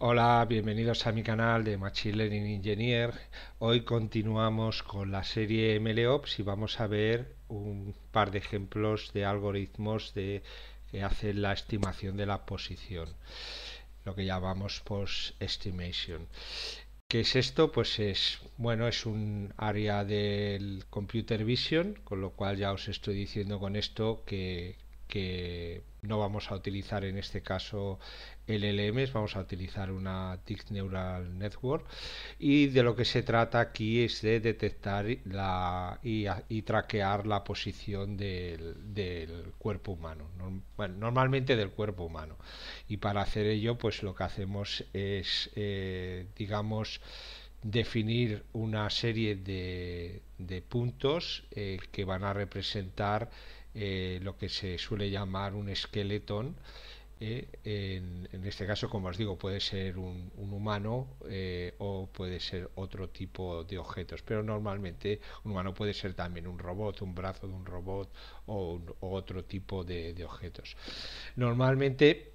Hola, bienvenidos a mi canal de Machine Learning Engineer. Hoy continuamos con la serie MLOps y vamos a ver un par de ejemplos de algoritmos de, que hacen la estimación de la posición, lo que llamamos post-estimation. ¿Qué es esto? Pues es, bueno, es un área del computer vision, con lo cual ya os estoy diciendo con esto que, que no vamos a utilizar en este caso LLM, vamos a utilizar una Deep Neural Network y de lo que se trata aquí es de detectar la, y, traquear la posición del, cuerpo humano, bueno, normalmente del cuerpo humano. Y para hacer ello, pues lo que hacemos es, eh, digamos, definir una serie de, puntos eh, que van a representar eh, lo que se suele llamar un esqueleto eh, en, este caso, como os digo, puede ser un, humano eh, o puede ser otro tipo de objetos, pero normalmente un humano puede ser también un robot, un brazo de un robot o, otro tipo de, objetos. Normalmente,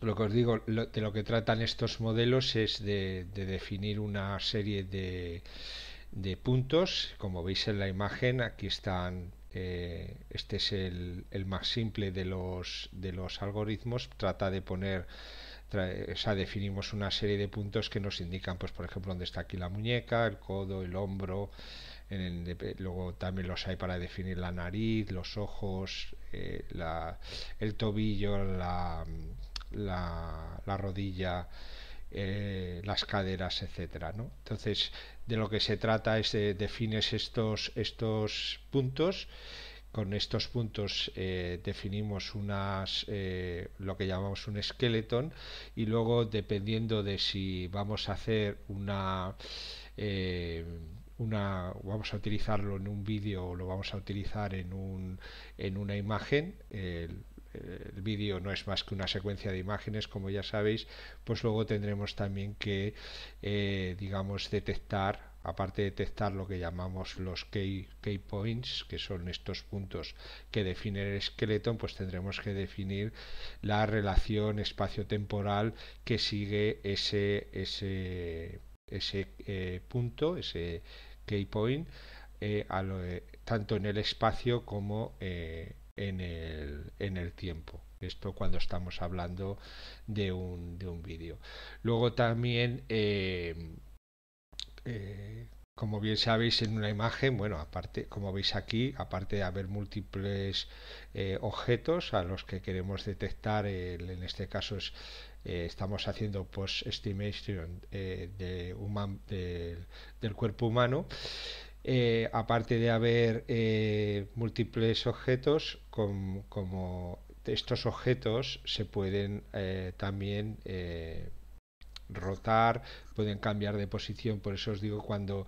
lo que os digo, de lo que tratan estos modelos es de, definir una serie de, de puntos. Como veis en la imagen, aquí están eh, este es el, más simple de los, de los algoritmos, trata de poner, o sea, definimos una serie de puntos que nos indican, pues por ejemplo, dónde está aquí la muñeca, el codo, el hombro, luego también los hay para definir la nariz, los ojos, eh, el tobillo, la, la, rodilla, eh, las caderas, etcétera, ¿no? Entonces de lo que se trata es de defines estos, estos puntos. Con estos puntos eh, definimos unas, eh, lo que llamamos un esqueleto y luego dependiendo de si vamos a hacer una, eh, una vamos a utilizarlo en un vídeo o lo vamos a utilizar en, un, en una imagen, el vídeo no es más que una secuencia de imágenes, como ya sabéis, pues luego tendremos también que, eh, digamos, detectar, aparte de detectar lo que llamamos los key, key points, que son estos puntos que definen el esqueleto, pues tendremos que definir la relación espacio-temporal que sigue ese, ese, ese eh, punto, ese key point, eh, a lo tanto en el espacio como en en el, en el tiempo. Esto cuando estamos hablando de un, de un vídeo. Luego también, eh, eh, como bien sabéis, en una imagen, bueno, aparte, como veis aquí, aparte de haber múltiples eh, objetos a los que queremos detectar, en este caso es, estamos haciendo post-estimation de del cuerpo humano. Eh, aparte de haber eh, múltiples objetos, como estos objetos se pueden eh, también rotar, pueden cambiar de posición, por eso os digo cuando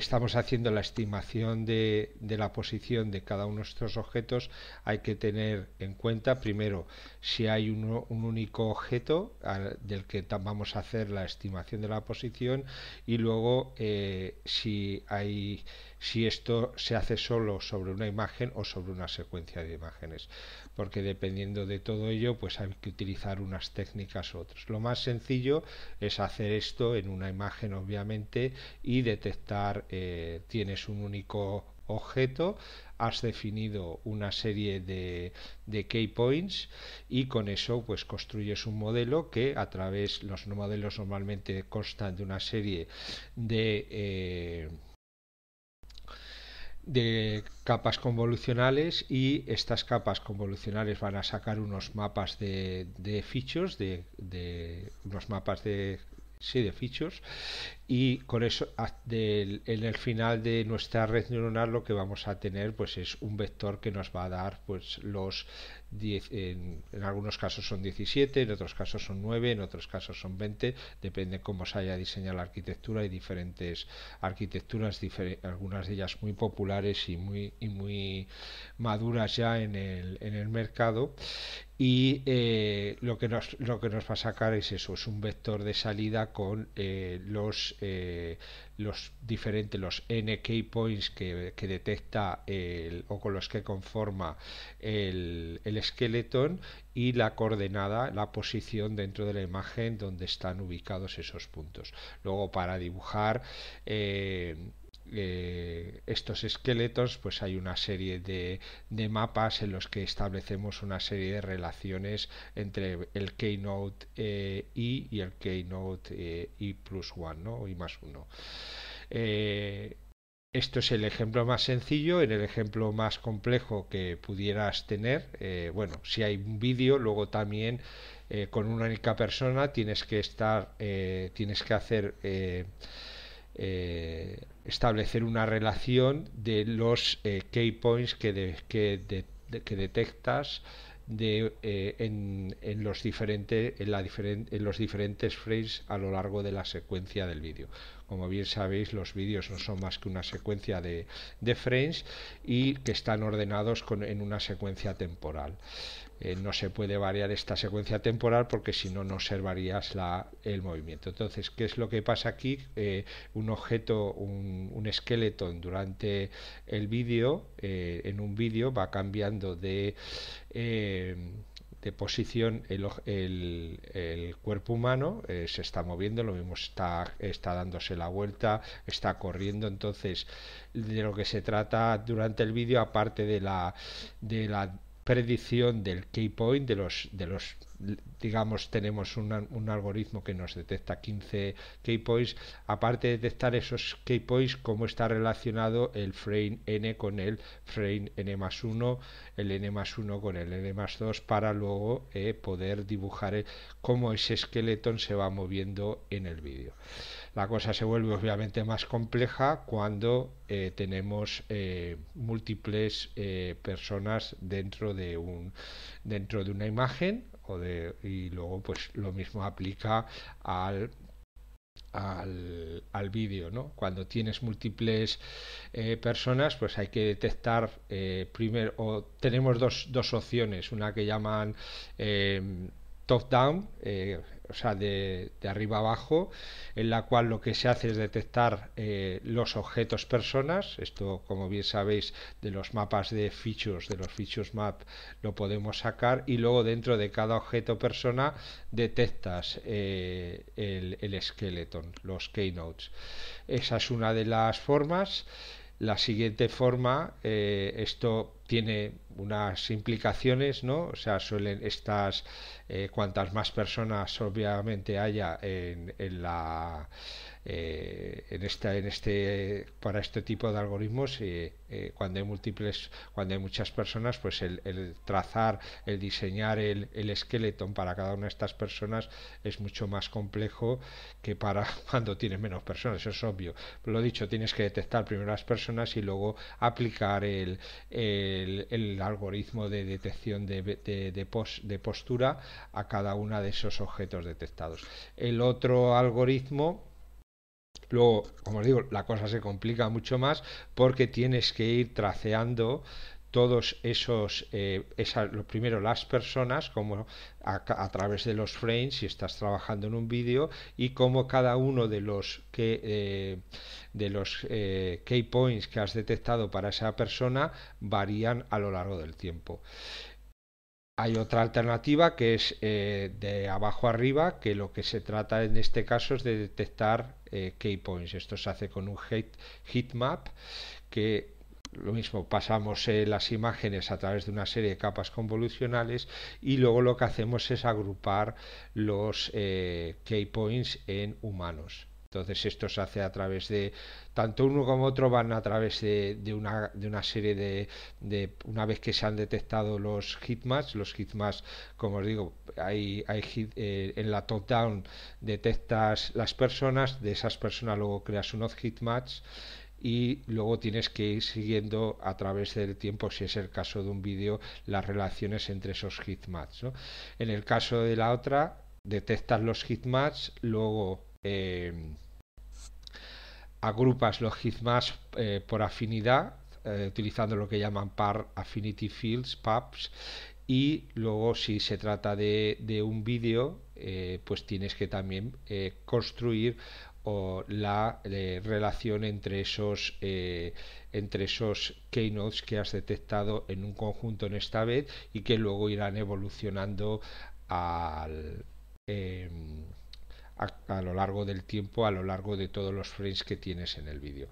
estamos haciendo la estimación de, la posición de cada uno de estos objetos, hay que tener en cuenta primero si hay un, único objeto del que vamos a hacer la estimación de la posición y luego eh, si hay si esto se hace solo sobre una imagen o sobre una secuencia de imágenes, porque dependiendo de todo ello, pues hay que utilizar unas técnicas u otras. Lo más sencillo es hacer esto en una imagen, obviamente, y detectar, eh, tienes un único objeto, has definido una serie de, key points y con eso pues construyes un modelo que a través los modelos normalmente constan de una serie de eh, de capas convolucionales y estas capas convolucionales van a sacar unos mapas de, de fichos, de, unos mapas de, de fichos y con eso en el final de nuestra red neuronal lo que vamos a tener pues es un vector que nos va a dar pues los en, algunos casos son 17, en otros casos son 9, en otros casos son 20, depende cómo se haya diseñado la arquitectura. Hay diferentes arquitecturas, algunas de ellas muy populares y muy, y muy maduras ya en el, en el mercado y eh, lo, que nos, lo que nos va a sacar es eso, es un vector de salida con eh, los, eh, los diferentes, los n points que, que, detecta el, o con los que conforma el, el esqueleto y la coordenada, la posición dentro de la imagen donde están ubicados esos puntos. Luego para dibujar eh, estos esqueletos, pues hay una serie de, de, mapas en los que establecemos una serie de relaciones entre el Keynote eh, I y el Keynote eh, I plus 1, ¿no? más uno eh, Esto es el ejemplo más sencillo, en el ejemplo más complejo que pudieras tener, bueno, si hay un vídeo, luego también con una única persona tienes que estar, tienes que hacer eh, establecer una relación de los eh, key points que, que, detectas de, eh, en, los diferentes en, la diferente en los diferentes frames a lo largo de la secuencia del vídeo. Como bien sabéis, los vídeos no son más que una secuencia de, frames y que están ordenados en una secuencia temporal. Eh, no se puede variar esta secuencia temporal porque si no, no observarías la, el movimiento. Entonces, ¿qué es lo que pasa aquí? Eh, un objeto, un, esqueleto durante el vídeo, eh, en un vídeo va cambiando de, de posición el, cuerpo humano, se está moviendo, lo mismo está, está dándose la vuelta, está corriendo, entonces de lo que se trata durante el vídeo, aparte de la, de la predicción del key point de los de los digamos tenemos un, algoritmo que nos detecta 15 key points aparte de detectar esos key points cómo está relacionado el frame n con el frame n más 1 el n más 1 con el n más 2 para luego eh, poder dibujar eh, cómo ese esqueleto se va moviendo en el vídeo la cosa se vuelve obviamente más compleja cuando eh, tenemos eh, múltiples eh, personas dentro de, un, dentro de una imagen o de, y luego pues lo mismo aplica al al, al vídeo, ¿no? Cuando tienes múltiples personas, pues hay que detectar primero, o tenemos dos, dos, opciones, una que llaman top-down, eh, o sea, de, arriba abajo, en la cual lo que se hace es detectar eh, los objetos personas. Esto, como bien sabéis, de los mapas de features, de los features map, lo podemos sacar y luego dentro de cada objeto persona detectas eh, el, el skeleton, los keynotes. Esa es una de las formas la siguiente forma, eh, esto tiene unas implicaciones, ¿no? O sea, suelen estas, eh, cuantas más personas obviamente haya en, en la eh, en esta, en este, para este tipo de algoritmos, eh, eh, cuando hay múltiples, cuando hay muchas personas, pues el, trazar, el diseñar el, esqueleto para cada una de estas personas es mucho más complejo que para cuando tienes menos personas, eso es obvio. Lo dicho, tienes que detectar primero las personas y luego aplicar el, algoritmo de detección de, de postura a cada uno de esos objetos detectados. El otro algoritmo Luego, como os digo, la cosa se complica mucho más porque tienes que ir traceando todos esos, eh, lo primero las personas, como a, través de los frames, si estás trabajando en un vídeo, y cómo cada uno de los que eh, de los eh, key points que has detectado para esa persona varían a lo largo del tiempo. Hay otra alternativa que es eh, de abajo arriba, que lo que se trata en este caso es de detectar eh, keypoints. Esto se hace con un heat, map, que lo mismo, pasamos eh, las imágenes a través de una serie de capas convolucionales y luego lo que hacemos es agrupar los keypoints points en humanos. Entonces esto se hace a través de, tanto uno como otro van a través de, una, serie de, una vez que se han detectado los hitmaps, los hitmaps, como os digo, hay, hay eh, en la top-down detectas las personas, de esas personas luego creas unos hitmaps y luego tienes que ir siguiendo a través del tiempo, si es el caso de un vídeo, las relaciones entre esos hitmaps. ¿no? En el caso de la otra, detectas los hitmaps, luego eh, agrupas los hizmas eh, por afinidad, eh, utilizando lo que llaman par affinity fields, PAPs, y luego si se trata de, un vídeo, eh, pues tienes que también construir la relación entre esos, entre esos keynotes que has detectado en un conjunto en esta vez y que luego irán evolucionando al em, a, lo largo del tiempo, a lo largo de todos los frames que tienes en el vídeo.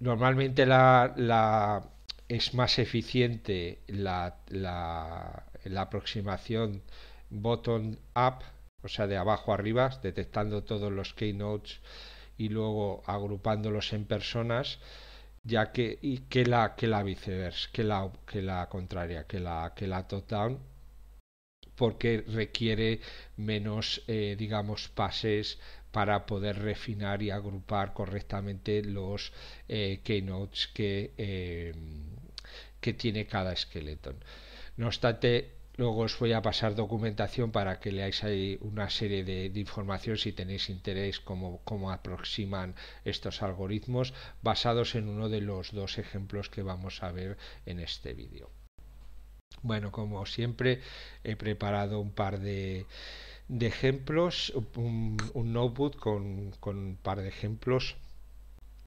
Normalmente la, es más eficiente la, aproximación bottom up, o sea, de abajo arriba, detectando todos los keynotes y luego agrupándolos en personas ya que y que la que la viceversa que la que la contraria que la que la top down porque requiere menos, eh, digamos, pases para poder refinar y agrupar correctamente los eh, keynotes em, que, tiene cada esqueleto. No obstante, luego os voy a pasar documentación para que leáis ahí una serie de, de información si tenéis interés cómo, cómo aproximan estos algoritmos basados en uno de los dos ejemplos que vamos a ver en este vídeo. Bueno, como siempre, he preparado un par de, de ejemplos, un, notebook con, con, un par de ejemplos.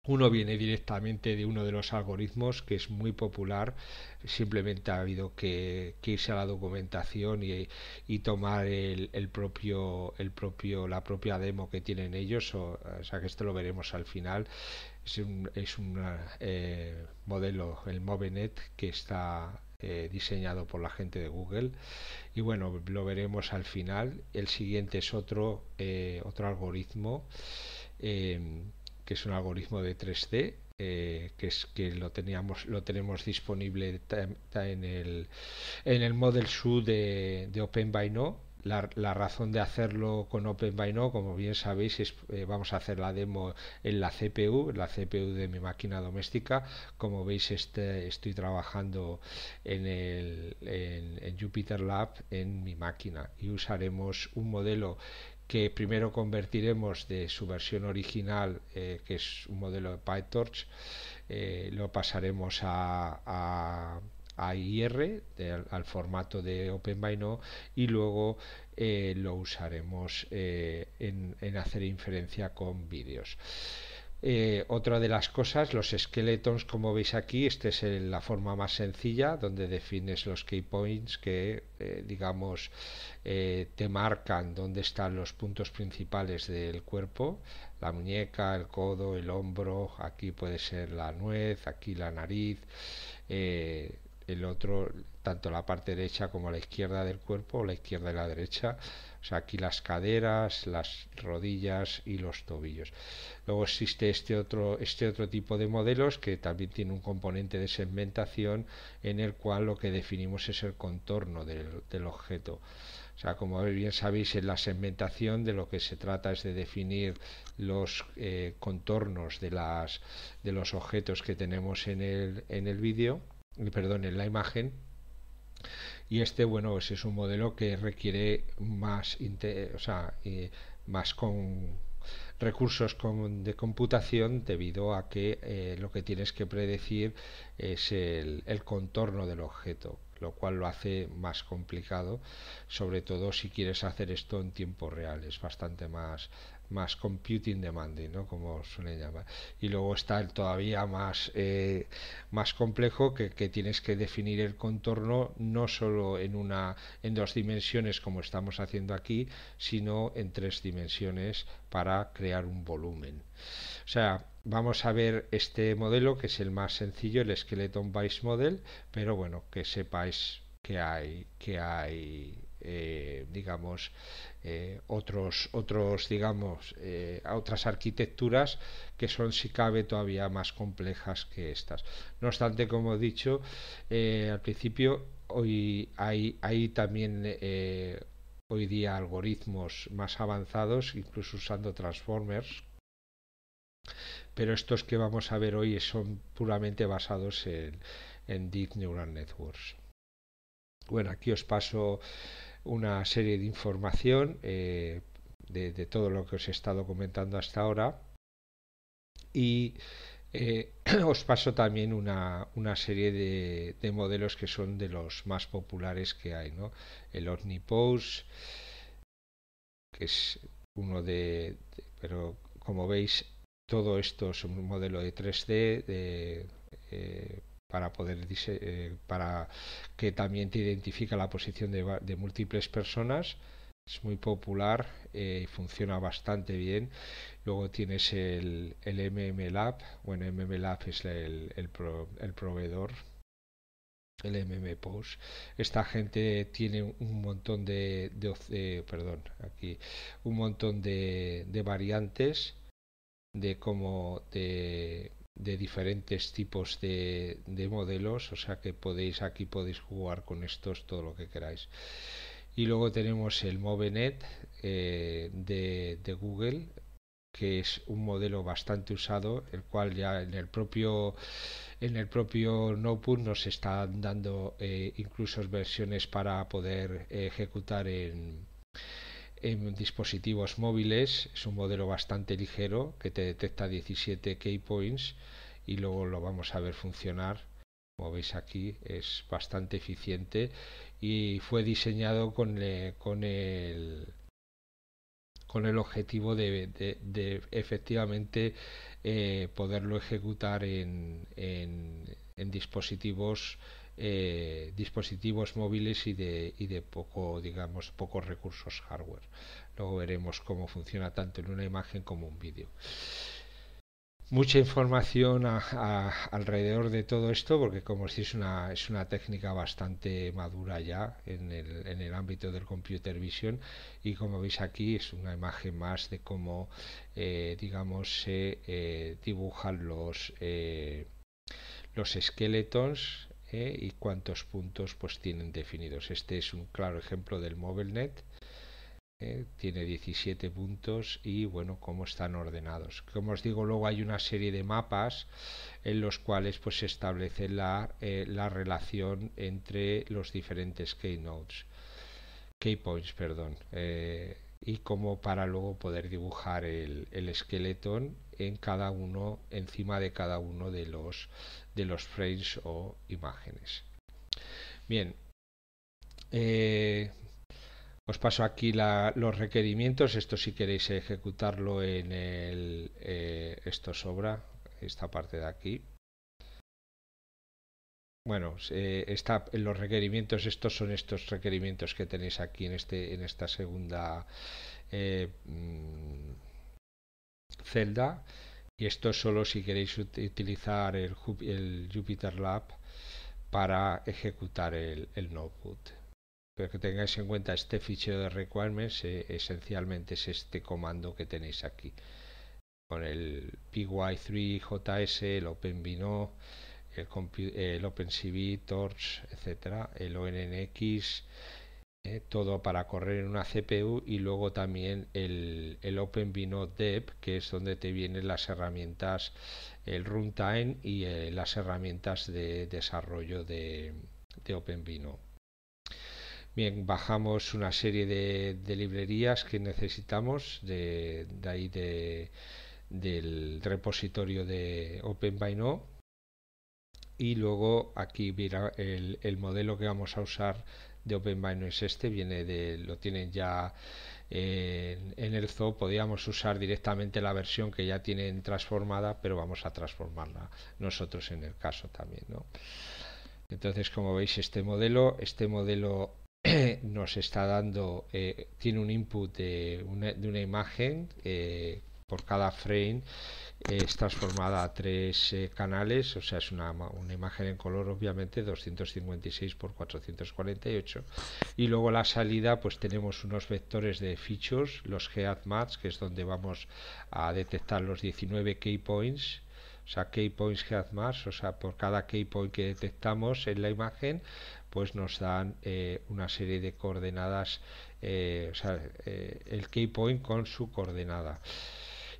Uno viene directamente de uno de los algoritmos que es muy popular. Simplemente ha habido que, que irse a la documentación y, y tomar el, el, propio, el propio, la propia demo que tienen ellos. O, sea que esto lo veremos al final es un, es un eh, modelo, el Movenet, que está diseñado por la gente de Google. Y bueno, lo veremos al final. El siguiente es otro, eh, otro algoritmo, eh, que es un algoritmo de 3D, eh, que es que lo teníamos lo tenemos disponible en el en el model SU de, de Open no la, razón de hacerlo con Open como bien sabéis, es eh, vamos a hacer la demo en la CPU, la CPU de mi máquina doméstica. Como veis, este, estoy trabajando en, el, en, Jupyter Lab en mi máquina y usaremos un modelo que primero convertiremos de su versión original, eh, que es un modelo de PyTorch, eh, lo pasaremos a a al, formato de OpenBino y luego eh, lo usaremos eh, en, hacer inferencia con vídeos. Eh, otra de las cosas, los esqueletos, como veis aquí, esta es la forma más sencilla donde defines los keypoints que, digamos, te marcan dónde están los puntos principales del cuerpo, la muñeca, el codo, el hombro, aquí puede ser la nuez, aquí la nariz, el otro, tanto la parte derecha como la izquierda del cuerpo, la izquierda y la derecha. O sea, aquí las caderas, las rodillas y los tobillos. Luego existe este otro, este otro tipo de modelos que también tiene un componente de segmentación en el cual lo que definimos es el contorno del, objeto. O sea, como bien sabéis, en la segmentación de lo que se trata es de definir los eh, contornos de, las, de los objetos que tenemos en el, en el vídeo perdón, en la imagen. Y este, bueno, pues es un modelo que requiere más, eh, más con recursos de computación debido a que eh, lo que tienes que predecir es el, el contorno del objeto, lo cual lo hace más complicado, sobre todo si quieres hacer esto en tiempo real, es bastante más, más computing demanding, ¿no? como suelen llamar. Y luego está el todavía más, eh, más complejo que, tienes que definir el contorno no solo en, una, en dos dimensiones como estamos haciendo aquí, sino en tres dimensiones para crear un volumen. O sea, vamos a ver este modelo que es el más sencillo, el Skeleton Vice Model, pero bueno, que sepáis que hay, que hay eh, digamos, eh, otros, otros, digamos, eh, otras arquitecturas que son, si cabe, todavía más complejas que estas. No obstante, como he dicho al principio, hoy hay, hay también hoy día algoritmos más avanzados, incluso usando transformers, pero estos que vamos a ver hoy son puramente basados en Deep Neural Networks. Bueno, aquí os paso una serie de información eh, de, todo lo que os he estado comentando hasta ahora y eh, os paso también una, una serie de, modelos que son de los más populares que hay, ¿no? El ornipose que es uno de, pero como veis, todo esto es un modelo de 3D, de eh, para poder eh, para que también te identifica la posición de, múltiples personas es muy popular eh, y funciona bastante bien luego tienes el, el MM Lab bueno MM Lab es el, el, proveedor el MM Post. Esta gente tiene un montón de, eh, perdón, aquí un montón de, de variantes de cómo de, de diferentes tipos de, modelos, o sea que podéis aquí podéis jugar con estos todo lo que queráis. Y luego tenemos el MoveNet eh, de, Google, que es un modelo bastante usado, el cual ya en el propio en el propio Notebook nos están dando eh, incluso versiones para poder ejecutar en, en dispositivos móviles. Es un modelo bastante ligero que te detecta 17 key points y luego lo vamos a ver funcionar. Como veis aquí es bastante eficiente y fue diseñado con, eh, con el con el objetivo de, efectivamente eh, poderlo ejecutar en, en, en dispositivos eh, dispositivos móviles y de, poco, digamos, pocos recursos hardware. Luego veremos cómo funciona tanto en una imagen como un vídeo. Mucha información alrededor de todo esto, porque como si es una, es una técnica bastante madura ya en el, en el ámbito del computer vision y como veis aquí es una imagen más de cómo, eh, digamos, se eh, dibujan los los esqueletos y cuántos puntos pues tienen definidos. Este es un claro ejemplo del MobileNet. net ¿eh? Tiene 17 puntos y bueno, cómo están ordenados. Como os digo, luego hay una serie de mapas en los cuales pues se establece la, eh, relación entre los diferentes key points perdón eh, y como para luego poder dibujar el, el esqueleto en cada uno, encima de cada uno de los, de los frames o imágenes. Bien, eh, os paso aquí los requerimientos. Esto si queréis ejecutarlo en el... Eh, esto sobra, esta parte de aquí. Bueno, eh, está, los requerimientos, estos son estos requerimientos que tenéis aquí en, este, en esta segunda... Eh, mm, Zelda y esto solo si queréis utilizar el, el Jupyter Lab para ejecutar el, notebook. Pero que tengáis en cuenta este fichero de requirements eh, esencialmente es este comando que tenéis aquí con el PY3JS, el OpenVINO, el, el OpenCV, Torch, etcétera, el ONNX, ¿eh? todo para correr en una CPU y luego también el, el Dev que es donde te vienen las herramientas, el runtime y eh, las herramientas de desarrollo de, de OpenVINO. Bien, bajamos una serie de, librerías que necesitamos de, de ahí del repositorio de OpenVINO y luego aquí mira el, el modelo que vamos a usar de OpenBind no es este, viene de, lo tienen ya en, el zoo, podríamos usar directamente la versión que ya tienen transformada, pero vamos a transformarla nosotros en el caso también. Entonces, como veis, este modelo, este modelo nos está dando, eh, tiene un input de una, de una imagen eh, por cada frame es transformada a tres eh, canales, o sea, es una, una, imagen en color, obviamente, 256 por 448. Y luego la salida, pues tenemos unos vectores de features, los maps que es donde vamos a detectar los 19 keypoints, o sea, keypoints maps o sea, por cada Point que detectamos en la imagen, pues nos dan eh, una serie de coordenadas, eh, o sea, el Point con su coordenada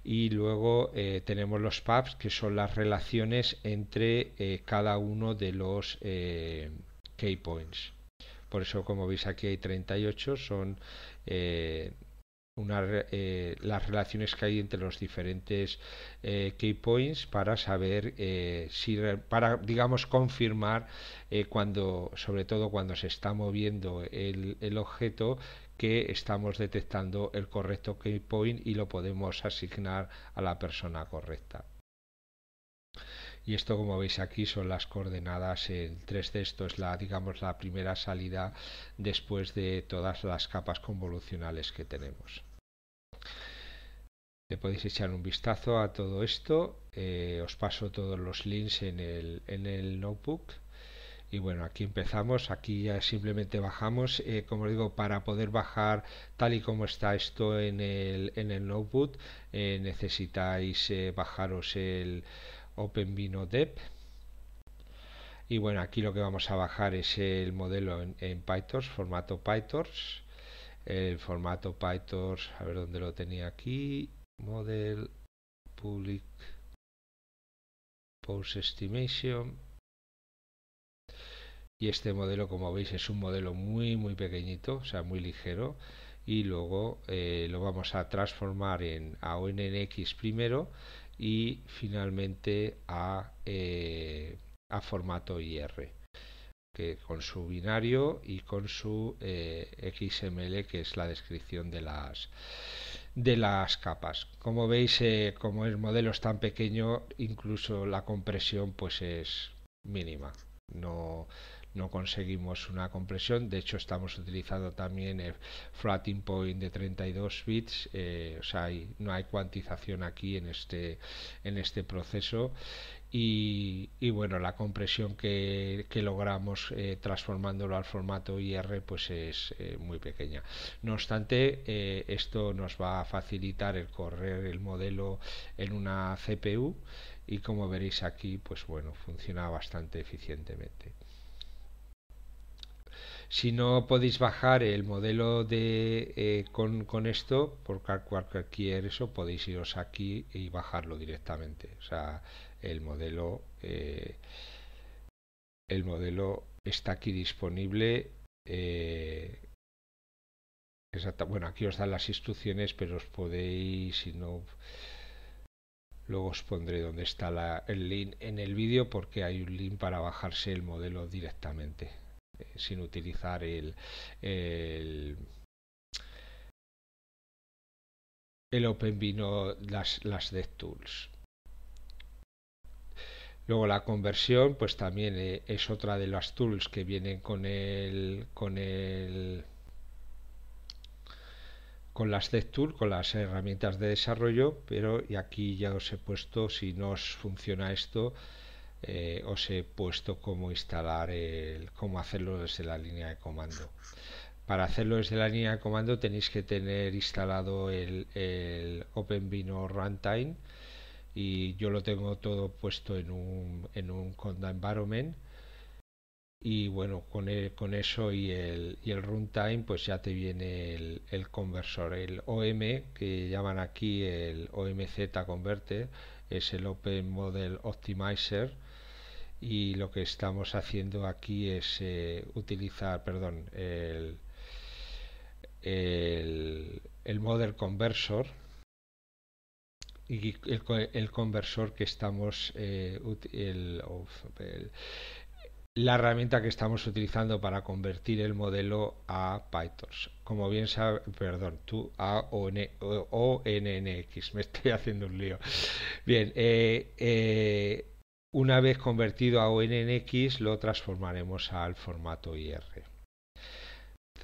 y luego eh, tenemos los pubs que son las relaciones entre eh, cada uno de los eh, keypoints. key points por eso como veis aquí hay 38 son las relaciones que hay entre los diferentes keypoints para saber si para digamos confirmar cuando sobre todo cuando se está moviendo el objeto que estamos detectando el correcto keypoint y lo podemos asignar a la persona correcta. Y esto, como veis aquí, son las coordenadas en 3D. Esto es la, digamos, la primera salida después de todas las capas convolucionales que tenemos. Le podéis echar un vistazo a todo esto. Eh, os paso todos los links en el notebook y bueno aquí empezamos aquí ya simplemente bajamos eh, como digo para poder bajar tal y como está esto en el, en el notebook eh, necesitáis eh, bajaros el OpenBinodep. y bueno aquí lo que vamos a bajar es el modelo en, PyTorch formato PyTorch el formato PyTorch a ver dónde lo tenía aquí model public post estimation y este modelo como veis es un modelo muy muy pequeñito, o sea muy ligero y luego eh, lo vamos a transformar en a ONNX primero y finalmente a, eh, a formato IR que con su binario y con su eh, XML que es la descripción de las de las capas. Como veis, como el modelo es tan pequeño, incluso la compresión pues es mínima. No, no conseguimos una compresión. De hecho, estamos utilizando también el floating point de 32 bits. Eh, o sea, no hay cuantización aquí en este, en este proceso. Y, bueno, la compresión que, logramos eh, transformándolo al formato IR pues es eh, muy pequeña. No obstante, esto nos va a facilitar el correr el modelo en una CPU y como veréis aquí, pues bueno, funciona bastante eficientemente. Si no podéis bajar el modelo de, eh, con, esto, por cualquier eso, podéis iros aquí y bajarlo directamente. O sea, el modelo, eh, el modelo está aquí disponible. Eh, bueno, aquí os dan las instrucciones, pero os podéis, si no... Luego os pondré dónde está el link en el vídeo porque hay un link para bajarse el modelo directamente. Eh, sin utilizar el, el el OpenVINO, las, las DevTools. Luego la conversión, pues también eh, es otra de las tools que vienen con el con el con las DevTools, con las herramientas de desarrollo, pero y aquí ya os he puesto si no os funciona esto, eh, os he puesto cómo instalar el cómo hacerlo desde la línea de comando para hacerlo desde la línea de comando tenéis que tener instalado el, el OpenVINO Runtime y yo lo tengo todo puesto en un, en un Conda Environment y bueno, con, el, con eso y el, runtime pues ya te viene el, el conversor, el OM que llaman aquí el OMZ Converter es el Open Model Optimizer y lo que estamos haciendo aquí es eh, utilizar, perdón, el, el, el model conversor y el, conversor que estamos, eh, la herramienta que estamos utilizando para convertir el modelo a Python Como bien sabes, perdón, tú a ONNX, me estoy haciendo un lío. Bien, eh, eh una vez convertido a ONNX lo transformaremos al formato IR.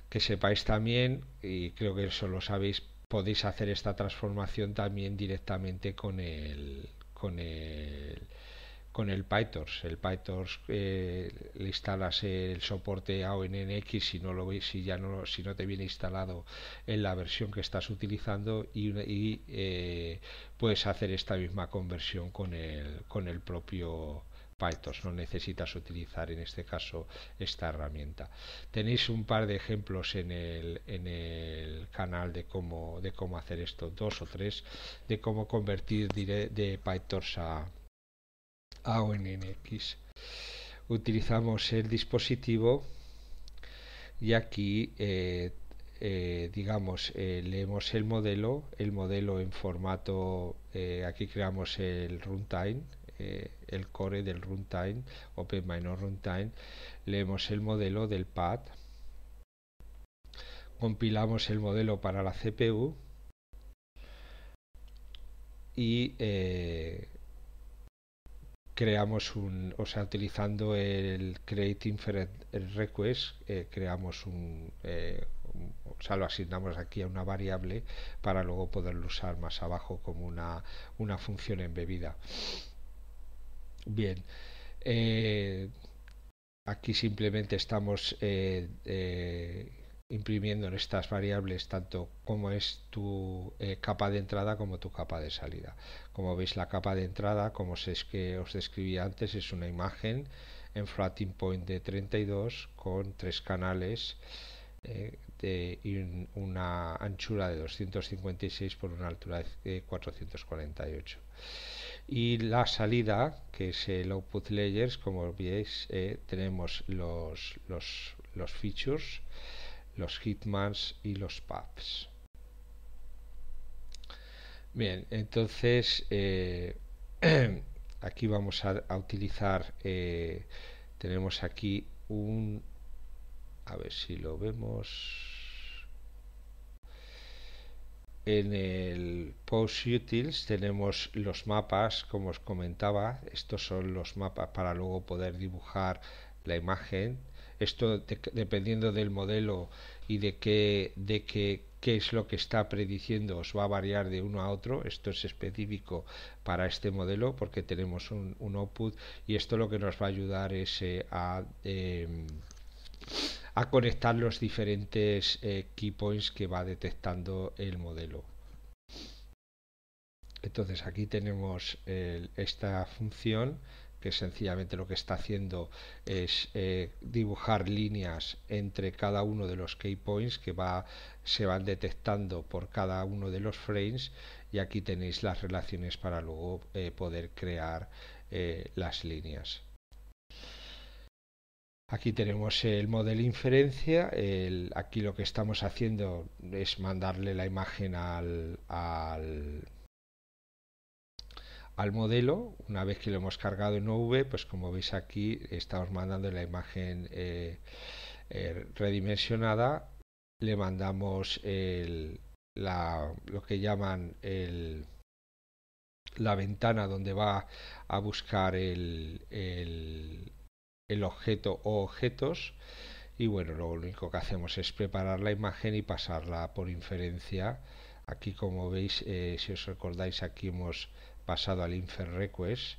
Que sepáis también, y creo que eso lo sabéis, podéis hacer esta transformación también directamente con el, con el con el PyTorch. El PyTorch eh, le instalas el soporte AONNX si no lo si ya no, si no te viene instalado en la versión que estás utilizando y, eh, puedes hacer esta misma conversión con el, con el propio PyTorch. No necesitas utilizar en este caso esta herramienta. Tenéis un par de ejemplos en el, en el canal de cómo, de cómo hacer esto, dos o tres, de cómo convertir de PyTorch a AONNX. Utilizamos el dispositivo y aquí eh, eh, digamos, eh, leemos el modelo, el modelo en formato, aquí creamos el runtime, el core del runtime, open runtime, leemos el modelo del pad, compilamos el modelo para la CPU y creamos un, o sea, utilizando el create inference request, eh, creamos eh, un, o sea, lo asignamos aquí a una variable para luego poderlo usar más abajo como una, una función embebida. Bien, eh, aquí simplemente estamos imprimiendo en estas variables tanto como es tu eh, capa de entrada como tu capa de salida. Como veis la capa de entrada, como os, es que os describí antes, es una imagen en floating point de 32 con tres canales eh, de, una anchura de 256 por una altura de 448. Eh, y la salida, que es el output layers, como veis, tenemos los, los, los features los hitmans y los pubs. Bien, entonces eh, aquí vamos a, utilizar, eh, tenemos aquí un, a ver si lo vemos, en el Post Utils tenemos los mapas, como os comentaba, estos son los mapas para luego poder dibujar la imagen esto dependiendo del modelo y de qué, de qué, es lo que está prediciendo os va a variar de uno a otro. Esto es específico para este modelo porque tenemos un, output y esto lo que nos va a ayudar es eh, eh, a... conectar los diferentes keypoints eh, key points que va detectando el modelo. Entonces aquí tenemos esta función que sencillamente lo que está haciendo es eh, dibujar líneas entre cada uno de los key points que va, se van detectando por cada uno de los frames y aquí tenéis las relaciones para luego eh, poder crear eh, las líneas. Aquí tenemos el modelo inferencia, aquí lo que estamos haciendo es mandarle la imagen al al modelo, una vez que lo hemos cargado en OV, pues como veis aquí estamos mandando la imagen eh, eh, redimensionada, le mandamos el, la, lo que llaman el, la ventana donde va a buscar el, el, objeto o objetos y bueno, lo único que hacemos es preparar la imagen y pasarla por inferencia. Aquí como veis, eh, si os recordáis, aquí hemos pasado al infer request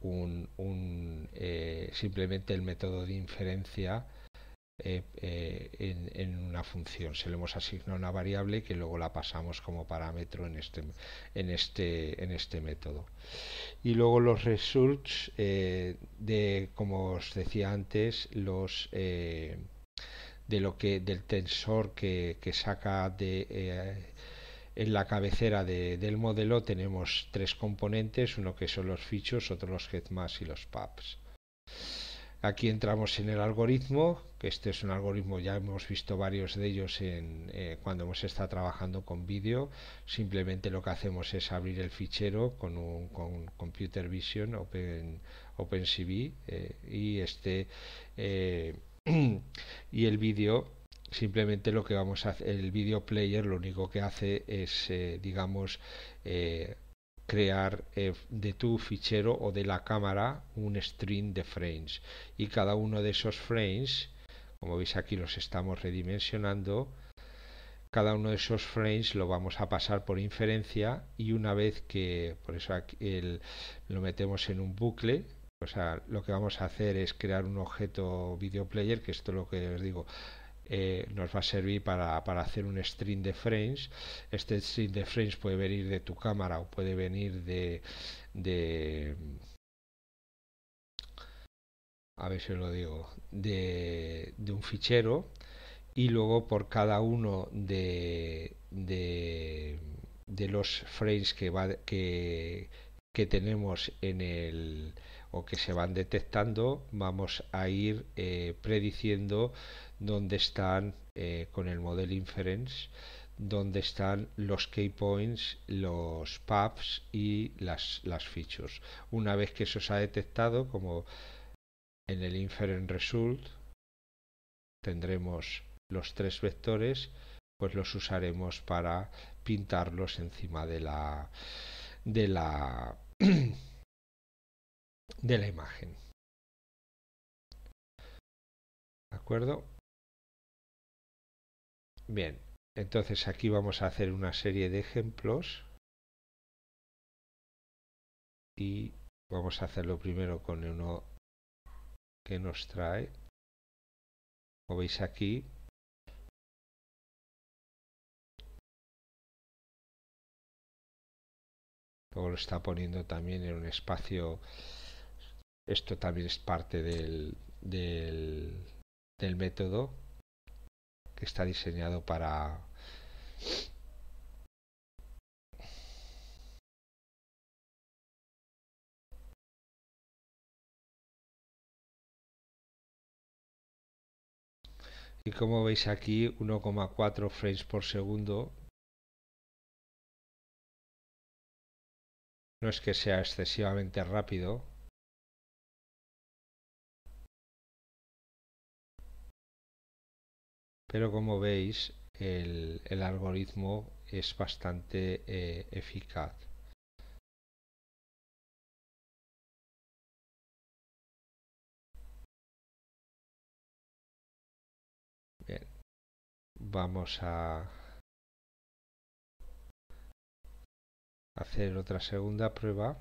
un, eh, simplemente el método de inferencia eh, eh, en, una función. Se le hemos asignado una variable que luego la pasamos como parámetro en este, en este, en este método. Y luego los results de, como os decía antes, los de lo que del tensor que, que saca de en la cabecera del modelo tenemos tres componentes, uno que son los fichos, otro los headmasks y los pubs. Aquí entramos en el algoritmo, que este es un algoritmo, ya hemos visto varios de ellos eh, cuando hemos estado trabajando con vídeo. Simplemente lo que hacemos es abrir el fichero con, un, Computer Vision Open, OpenCV eh, y, este, eh, y el vídeo simplemente lo que vamos a hacer, el video player lo único que hace es, eh, digamos, eh, crear eh, de tu fichero o de la cámara un string de frames y cada uno de esos frames, como veis aquí los estamos redimensionando, cada uno de esos frames lo vamos a pasar por inferencia y una vez que, por eso lo metemos en un bucle, o sea, lo que vamos a hacer es crear un objeto video player, que esto es lo que os digo, eh, nos va a servir para, para, hacer un string de frames. Este string de frames puede venir de tu cámara o puede venir de, de a ver si lo digo, de, de, un fichero y luego por cada uno de, de, de los frames que, va, que, que tenemos en el o que se van detectando, vamos a ir eh, prediciendo donde están eh, con el model inference, donde están los key points, los paths y las, las features. Una vez que eso se ha detectado, como en el inference result, tendremos los tres vectores, pues los usaremos para pintarlos encima de la de la de la imagen. ¿De acuerdo? Bien, entonces aquí vamos a hacer una serie de ejemplos y vamos a hacerlo primero con uno que nos trae. Como veis aquí, luego lo está poniendo también en un espacio, esto también es parte del, del, del método que está diseñado para y como veis aquí 1,4 frames por segundo no es que sea excesivamente rápido pero como veis el, algoritmo es bastante eh, eficaz. Bien, vamos a hacer otra segunda prueba.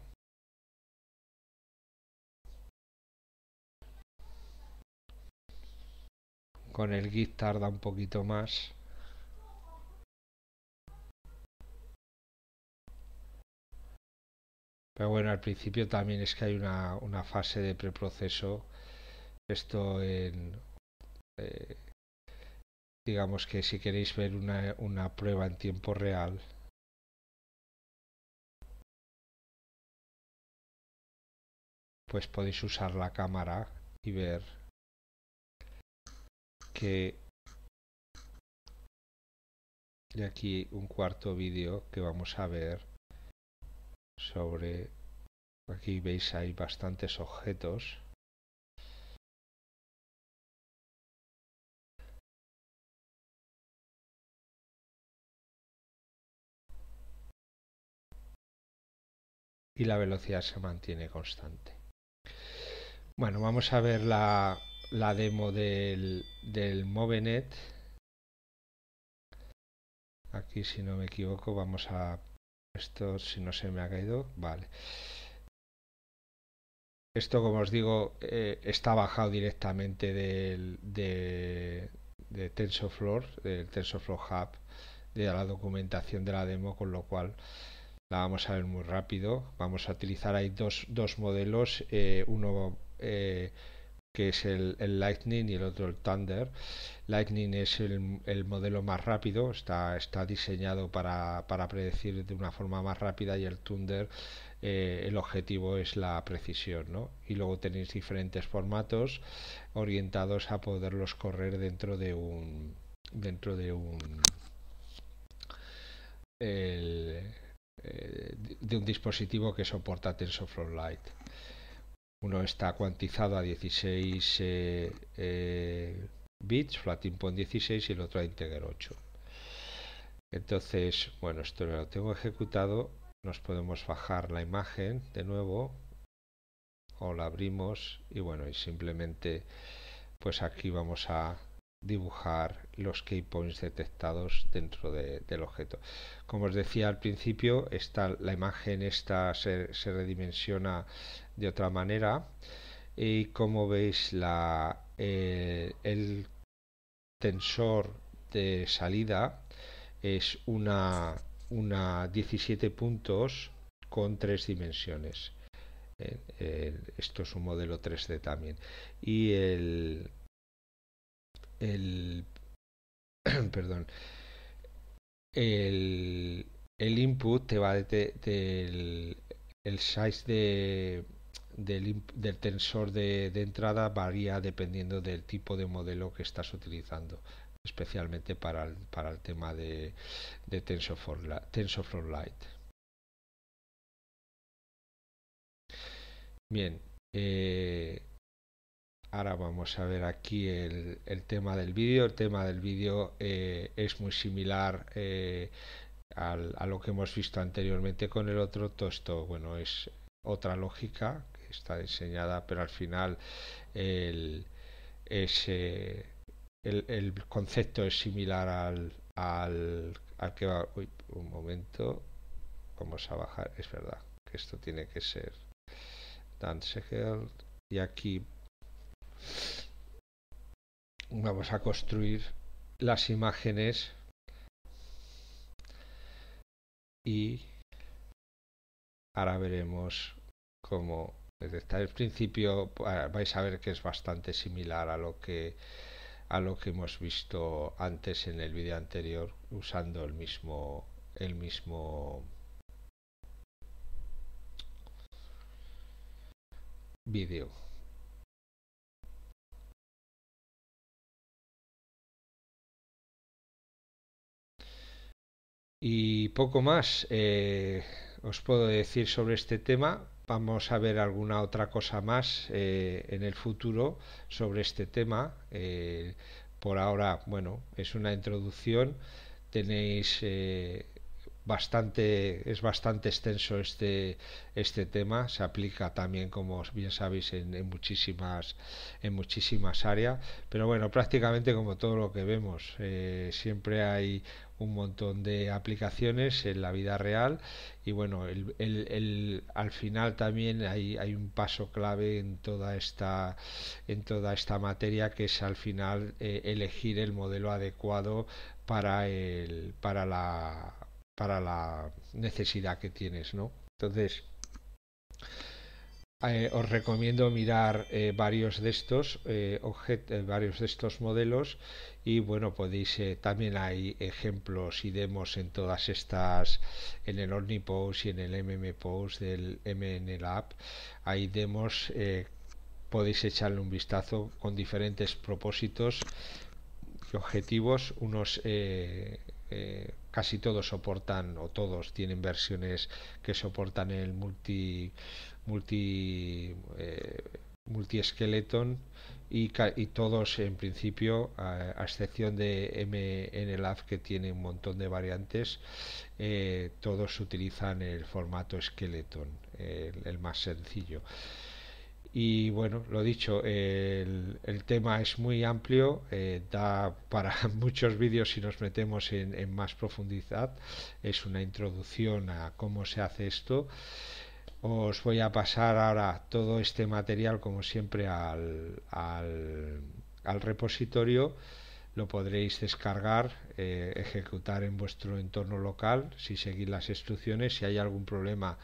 Con el git tarda un poquito más. Pero bueno, al principio también es que hay una, fase de preproceso. Esto en... Eh, digamos que si queréis ver una, una prueba en tiempo real, pues podéis usar la cámara y ver que de aquí un cuarto vídeo que vamos a ver sobre aquí veis hay bastantes objetos y la velocidad se mantiene constante bueno vamos a ver la la demo del, del Movenet. Aquí, si no me equivoco, vamos a... Esto, si no se me ha caído, vale. Esto, como os digo, eh, está bajado directamente del, de, de TensorFlow, del TensorFlow Hub, de la documentación de la demo, con lo cual la vamos a ver muy rápido. Vamos a utilizar, ahí dos, dos modelos, eh, uno... Eh, que es el, Lightning y el otro el Thunder. Lightning es el, modelo más rápido, está, diseñado para, predecir de una forma más rápida y el Thunder eh, el objetivo es la precisión. Y luego tenéis diferentes formatos orientados a poderlos correr dentro de un... dentro de un... Eh, de un dispositivo que soporta TensorFlow Lite. Uno está cuantizado a 16 eh, eh, bits, Flatimpo point 16 y el otro a Integer 8. Entonces, bueno, esto lo tengo ejecutado. Nos podemos bajar la imagen de nuevo o la abrimos y bueno, y simplemente pues aquí vamos a dibujar los keypoints detectados dentro del objeto. Como os decía al principio, esta, la imagen esta se, redimensiona de otra manera y como veis la, eh, el tensor de salida es una, una 17 puntos con tres dimensiones. Eh, eh, esto es un modelo 3D también. Y el, el perdón el, input te va de, el size de, del, tensor de, entrada varía dependiendo del tipo de modelo que estás utilizando especialmente para el, para el tema de, de TensorFlow, TensorFlow Lite. Bien, eh, ahora vamos a ver aquí el, tema del vídeo el tema del vídeo eh, es muy similar eh, a lo que hemos visto anteriormente con el otro tostó. bueno es otra lógica que está diseñada pero al final el, concepto es similar al, que va uy, un momento vamos a bajar es verdad que esto tiene que ser y aquí vamos a construir las imágenes y ahora veremos cómo detectar el principio vais a ver que es bastante similar a lo que a lo que hemos visto antes en el vídeo anterior usando el mismo el mismo vídeo Y poco más eh, os puedo decir sobre este tema. Vamos a ver alguna otra cosa más eh, en el futuro sobre este tema. Eh, por ahora, bueno, es una introducción. Tenéis bastante, es bastante extenso este, este tema, se aplica también, como bien sabéis, en, muchísimas, en muchísimas áreas, pero bueno, prácticamente como todo lo que vemos, siempre hay un montón de aplicaciones en la vida real y bueno, el, al final también hay, hay, un paso clave en toda esta, en toda esta materia que es al final eh, elegir el modelo adecuado para, el, para, la, para la necesidad que tienes, ¿no? Entonces... Eh, os recomiendo mirar eh, varios de estos varios de estos modelos y bueno podéis eh, también hay ejemplos y demos en todas estas en el Post y en el Post del Lab hay demos eh, podéis echarle un vistazo con diferentes propósitos y objetivos unos eh, casi todos soportan o todos tienen versiones que soportan el multi multi multi y, todos en principio, a, excepción de MNLAF, que tiene un montón de variantes, eh, todos utilizan el formato Skeleton, el, más sencillo. Y bueno, lo dicho, el, tema es muy amplio, eh, da para muchos vídeos si nos metemos en, más profundidad. Es una introducción a cómo se hace esto os voy a pasar ahora todo este material, como siempre, al, repositorio. Lo podréis descargar, eh, ejecutar en vuestro entorno local si seguís las instrucciones. Si hay algún problema,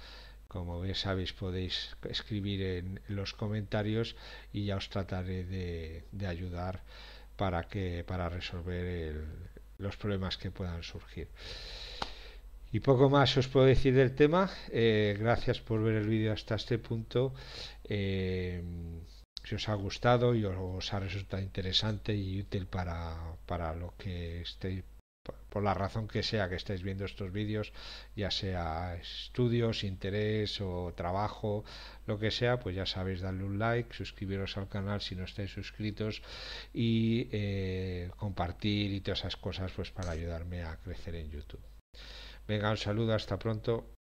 como bien sabéis, podéis escribir en, los comentarios y ya os trataré de, ayudar para, que, para resolver los problemas que puedan surgir. Y poco más os puedo decir del tema. Eh, gracias por ver el vídeo hasta este punto. Eh, si os ha gustado y os ha resultado interesante y útil para, lo que estéis por la razón que sea que estéis viendo estos vídeos, ya sea estudios, interés o trabajo, lo que sea, pues ya sabéis darle un like, suscribiros al canal si no estáis suscritos y eh, compartir y todas esas cosas pues para ayudarme a crecer en YouTube. Venga, un saludo, hasta pronto.